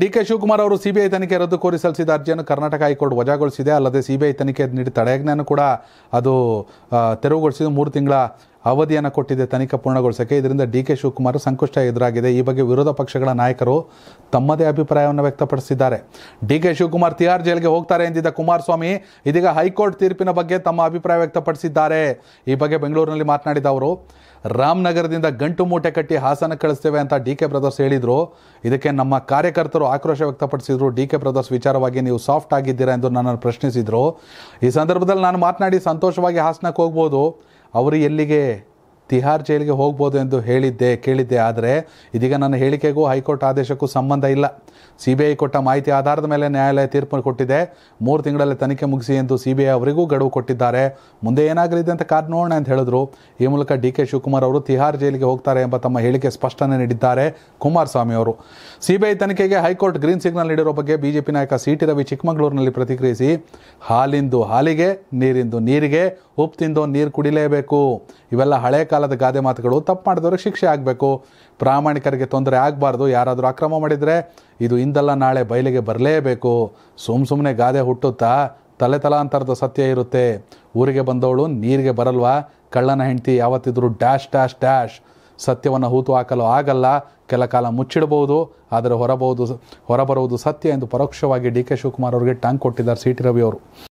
DK Shivakumar ಅವರು CBI ತನಿಖೆ ರದ್ದು ಕೋರಿ ಸಲ್ಲಿಸಿದ ಅರ್ಜಿಯನ್ನು ಕರ್ನಾಟಕ ಹೈಕೋರ್ಟ್ ವಜಾಗೊಳಿಸಿದೆ ಅಲ್ಲದೆ ಸಿಬಿಐ ತನಿಖೆ ನೀಡಿ ತಡೆಯಾಜ್ಞೆಯನ್ನು ಕೂಡ ಅದು ತೆರವುಗೊಳಿಸಿದ್ದು ಮೂರು ತಿಂಗಳ ಅವಧಿಯನ್ನು ಕೊಟ್ಟಿದೆ ತನಿಖೆ ಪೂರ್ಣಗೊಳಿಸೋಕೆ ಇದರಿಂದ ಡಿಕೆ ಶಿವಕುಮಾರ್ ಸಂಕಷ್ಟ ಎದುರಾಗಿದೆ ಈ ಬಗ್ಗೆ ವಿರೋಧ ಪಕ್ಷಗಳ ನಾಯಕರು ತಮ್ಮದೇ ಅಭಿಪ್ರಾಯವನ್ನು ವ್ಯಕ್ತಪಡಿಸಿದ್ದಾರೆ ಡಿಕೆ ಕೆ ಶಿವಕುಮಾರ್ ತಿಹಾರ್ ಜೈಲಿಗೆ ಹೋಗ್ತಾರೆ ಎಂದಿದ್ದ ಕುಮಾರಸ್ವಾಮಿ ಇದೀಗ ಹೈಕೋರ್ಟ್ ತೀರ್ಪಿನ ಬಗ್ಗೆ ತಮ್ಮ ಅಭಿಪ್ರಾಯ ವ್ಯಕ್ತಪಡಿಸಿದ್ದಾರೆ ಈ ಬಗ್ಗೆ ಬೆಂಗಳೂರಿನಲ್ಲಿ ಮಾತನಾಡಿದ ಅವರು ರಾಮನಗರದಿಂದ ಗಂಟು ಮೂಟೆ ಕಟ್ಟಿ ಹಾಸನ ಕಳಿಸ್ತೇವೆ ಅಂತ ಡಿ ಕೆ ಬ್ರದರ್ಸ್ ಹೇಳಿದರು ಇದಕ್ಕೆ ನಮ್ಮ ಕಾರ್ಯಕರ್ತರು ಆಕ್ರೋಶ ವ್ಯಕ್ತಪಡಿಸಿದರು ಡಿ ಕೆ ಬ್ರದರ್ಸ್ ವಿಚಾರವಾಗಿ ನೀವು ಸಾಫ್ಟ್ ಆಗಿದ್ದೀರಾ ಎಂದು ನನ್ನನ್ನು ಪ್ರಶ್ನಿಸಿದರು ಈ ಸಂದರ್ಭದಲ್ಲಿ ನಾನು ಮಾತನಾಡಿ ಸಂತೋಷವಾಗಿ ಹಾಸನಕ್ಕೆ ಹೋಗ್ಬೋದು ಅವರು ಎಲ್ಲಿಗೆ ತಿಹಾರ್ ಜೈಲಿಗೆ ಹೋಗ್ಬೋದು ಎಂದು ಹೇಳಿದ್ದೆ ಕೇಳಿದ್ದೆ ಆದರೆ ಇದೀಗ ನನ್ನ ಹೇಳಿಕೆಗೂ ಹೈಕೋರ್ಟ್ ಆದೇಶಕ್ಕೂ ಸಂಬಂಧ ಇಲ್ಲ ಸಿ ಬಿ ಐ ಕೊಟ್ಟ ಮಾಹಿತಿ ಆಧಾರದ ಮೇಲೆ ನ್ಯಾಯಾಲಯ ತೀರ್ಪು ಕೊಟ್ಟಿದೆ ಮೂರು ತಿಂಗಳಲ್ಲಿ ತನಿಖೆ ಮುಗಿಸಿ ಎಂದು ಸಿ ಬಿ ಐ ಅವರಿಗೂ ಗಡುವು ಕೊಟ್ಟಿದ್ದಾರೆ ಮುಂದೆ ಏನಾಗಲಿದೆ ಅಂತ ಕಾದ್ ನೋಡೋಣ ಅಂತ ಹೇಳಿದ್ರು ಈ ಮೂಲಕ ಡಿ ಕೆ ಶಿವಕುಮಾರ್ ಅವರು ತಿಹಾರ್ ಜೈಲಿಗೆ ಹೋಗ್ತಾರೆ ಎಂಬ ತಮ್ಮ ಹೇಳಿಕೆ ಸ್ಪಷ್ಟನೆ ನೀಡಿದ್ದಾರೆ ಕುಮಾರಸ್ವಾಮಿ ಅವರು ಸಿಬಿಐ ತನಿಖೆಗೆ ಹೈಕೋರ್ಟ್ ಗ್ರೀನ್ ಸಿಗ್ನಲ್ ನೀಡಿರೋ ಬಗ್ಗೆ ಬಿಜೆಪಿ ನಾಯಕ ಸಿ ಟಿ ರವಿ ಚಿಕ್ಕಮಗಳೂರಿನಲ್ಲಿ ಪ್ರತಿಕ್ರಿಯಿಸಿ ಹಾಲಿಂದು ಹಾಲಿಗೆ ನೀರಿಂದು ನೀರಿಗೆ ಉಪ್ಪು ತಿಂದು ನೀರು ಕುಡಿಲೇಬೇಕು ಇವೆಲ್ಲ ಹಳೆ ಕಾಲ ಕಾಲದ ಗಾದೆ ಮಾತುಗಳು ತಪ್ಪು ಮಾಡಿದವ್ರಿಗೆ ಶಿಕ್ಷೆ ಆಗಬೇಕು ಪ್ರಾಮಾಣಿಕರಿಗೆ ತೊಂದರೆ ಆಗಬಾರ್ದು ಯಾರಾದರೂ ಅಕ್ರಮ ಮಾಡಿದರೆ ಇದು ಇಂದಲ್ಲ ನಾಳೆ ಬಯಲಿಗೆ ಬರಲೇಬೇಕು ಸುಮ್ಮ ಸುಮ್ಮನೆ ಗಾದೆ ಹುಟ್ಟುತ್ತಾ ತಲೆ ತಲಾಂತರದ ಸತ್ಯ ಇರುತ್ತೆ ಊರಿಗೆ ಬಂದವಳು ನೀರಿಗೆ ಬರಲ್ವಾ ಕಳ್ಳನ ಹೆಂಡತಿ ಯಾವತ್ತಿದ್ರೂ ಡ್ಯಾಶ್ ಡ್ಯಾಶ್ ಡ್ಯಾಶ್ ಸತ್ಯವನ್ನು ಹೂತು ಹಾಕಲು ಆಗಲ್ಲ ಕೆಲ ಕಾಲ ಮುಚ್ಚಿಡಬಹುದು ಆದರೆ ಹೊರಬಹುದು ಹೊರಬರುವುದು ಸತ್ಯ ಎಂದು ಪರೋಕ್ಷವಾಗಿ ಡಿ ಕೆ ಶಿವಕುಮಾರ್ ಅವರಿಗೆ ಟಾಂಗ್ ಕೊಟ್ಟಿದ್ದಾರೆ ಸಿ ಟಿ ರವಿ ಅವರು